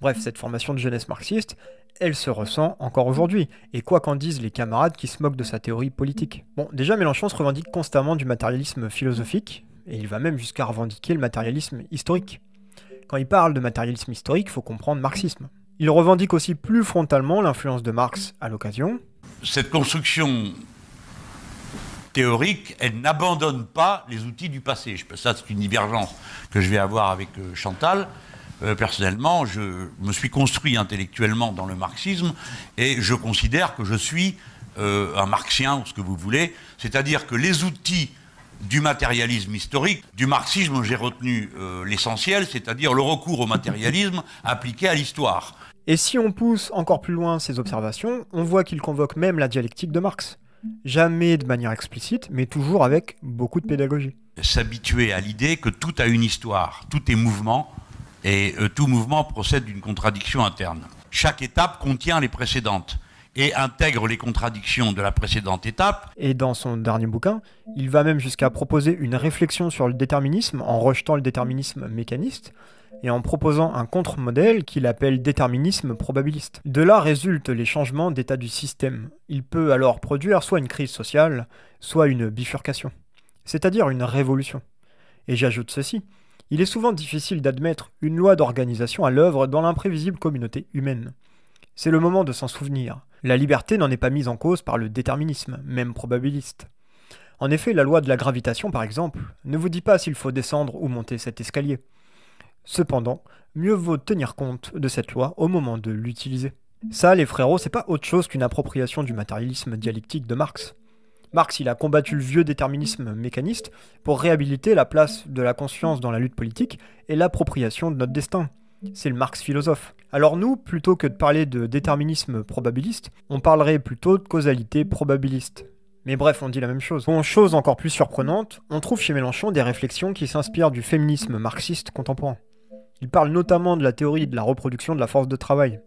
Bref, cette formation de jeunesse marxiste, elle se ressent encore aujourd'hui, et quoi qu'en disent les camarades qui se moquent de sa théorie politique. Bon, déjà Mélenchon se revendique constamment du matérialisme philosophique, et il va même jusqu'à revendiquer le matérialisme historique. Quand il parle de matérialisme historique, il faut comprendre marxisme. Il revendique aussi plus frontalement l'influence de Marx à l'occasion. Cette construction théorique, elle n'abandonne pas les outils du passé. Ça, c'est une divergence que je vais avoir avec euh, Chantal. Euh, personnellement, je me suis construit intellectuellement dans le marxisme et je considère que je suis euh, un marxien ou ce que vous voulez, c'est-à-dire que les outils du matérialisme historique, du marxisme, j'ai retenu euh, l'essentiel, c'est-à-dire le recours au matérialisme appliqué à l'histoire. Et si on pousse encore plus loin ces observations, on voit qu'il convoque même la dialectique de Marx. Jamais de manière explicite, mais toujours avec beaucoup de pédagogie. S'habituer à l'idée que tout a une histoire, tout est mouvement, et euh, tout mouvement procède d'une contradiction interne. Chaque étape contient les précédentes et intègre les contradictions de la précédente étape. Et dans son dernier bouquin, il va même jusqu'à proposer une réflexion sur le déterminisme en rejetant le déterminisme mécaniste et en proposant un contre-modèle qu'il appelle déterminisme probabiliste. De là résultent les changements d'état du système. Il peut alors produire soit une crise sociale, soit une bifurcation, c'est-à-dire une révolution. Et j'ajoute ceci, il est souvent difficile d'admettre une loi d'organisation à l'œuvre dans l'imprévisible communauté humaine. C'est le moment de s'en souvenir. La liberté n'en est pas mise en cause par le déterminisme, même probabiliste. En effet, la loi de la gravitation, par exemple, ne vous dit pas s'il faut descendre ou monter cet escalier. Cependant, mieux vaut tenir compte de cette loi au moment de l'utiliser. Ça, les frérots, c'est pas autre chose qu'une appropriation du matérialisme dialectique de Marx. Marx, il a combattu le vieux déterminisme mécaniste pour réhabiliter la place de la conscience dans la lutte politique et l'appropriation de notre destin. C'est le Marx philosophe. Alors nous, plutôt que de parler de déterminisme probabiliste, on parlerait plutôt de causalité probabiliste. Mais bref, on dit la même chose. Bon, chose encore plus surprenante, on trouve chez Mélenchon des réflexions qui s'inspirent du féminisme marxiste contemporain. Il parle notamment de la théorie de la reproduction de la force de travail.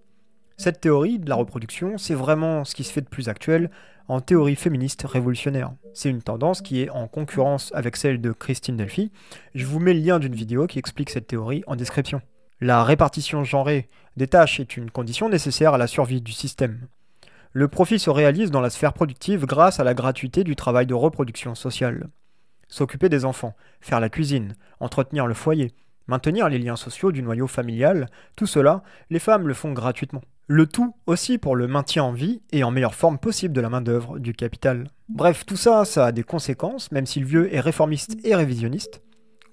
Cette théorie de la reproduction, c'est vraiment ce qui se fait de plus actuel en théorie féministe révolutionnaire. C'est une tendance qui est en concurrence avec celle de Christine Delphi. Je vous mets le lien d'une vidéo qui explique cette théorie en description. La répartition genrée des tâches est une condition nécessaire à la survie du système. Le profit se réalise dans la sphère productive grâce à la gratuité du travail de reproduction sociale. S'occuper des enfants, faire la cuisine, entretenir le foyer, maintenir les liens sociaux du noyau familial, tout cela, les femmes le font gratuitement. Le tout aussi pour le maintien en vie et en meilleure forme possible de la main-d'œuvre du capital. Bref, tout ça, ça a des conséquences, même si le vieux est réformiste et révisionniste,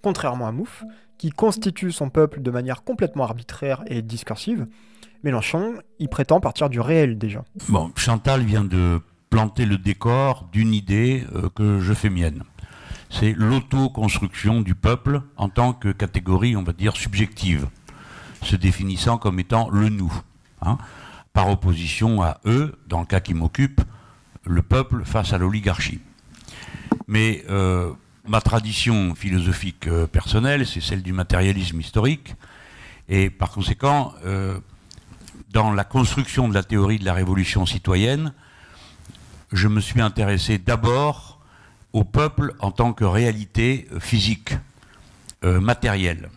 contrairement à Mouffe, qui constitue son peuple de manière complètement arbitraire et discursive. Mélenchon, il prétend partir du réel déjà. Bon, Chantal vient de planter le décor d'une idée euh, que je fais mienne. C'est l'autoconstruction du peuple en tant que catégorie, on va dire, subjective, se définissant comme étant le nous. Hein. par opposition à eux, dans le cas qui m'occupe, le peuple face à l'oligarchie. Mais euh, ma tradition philosophique euh, personnelle, c'est celle du matérialisme historique. Et par conséquent, euh, dans la construction de la théorie de la révolution citoyenne, je me suis intéressé d'abord au peuple en tant que réalité physique, euh, matériel.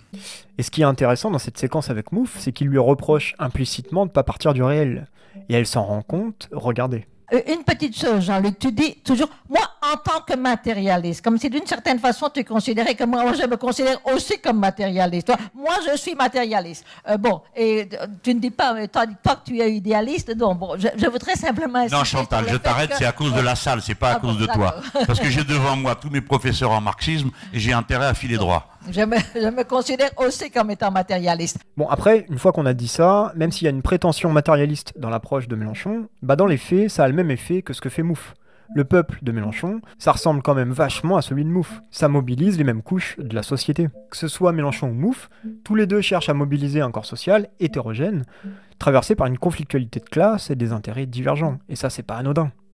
Et ce qui est intéressant dans cette séquence avec Mouf, c'est qu'il lui reproche implicitement de ne pas partir du réel. Et elle s'en rend compte, regardez. Euh, une petite chose, Jean-Luc, tu dis toujours, moi, en tant que matérialiste, comme si d'une certaine façon tu considérais que moi, je me considère aussi comme matérialiste. Moi, je suis matérialiste. Euh, bon, et tu ne dis pas, toi, que tu es idéaliste, donc bon, je, voudrais simplement... Non, Chantal, je t'arrête, c'est à cause de la salle, c'est pas à ah cause de toi. Parce que j'ai devant moi tous mes professeurs en marxisme et j'ai intérêt à filer droit. Je me, considère aussi comme étant matérialiste. Bon, après, une fois qu'on a dit ça, même s'il y a une prétention matérialiste dans l'approche de Mélenchon, bah dans les faits, ça a le même effet que ce que fait Mouffe. Le peuple de Mélenchon, ça ressemble quand même vachement à celui de Mouffe. Ça mobilise les mêmes couches de la société. Que ce soit Mélenchon ou Mouffe, tous les deux cherchent à mobiliser un corps social hétérogène, traversé par une conflictualité de classe et des intérêts divergents. Et ça, c'est pas anodin.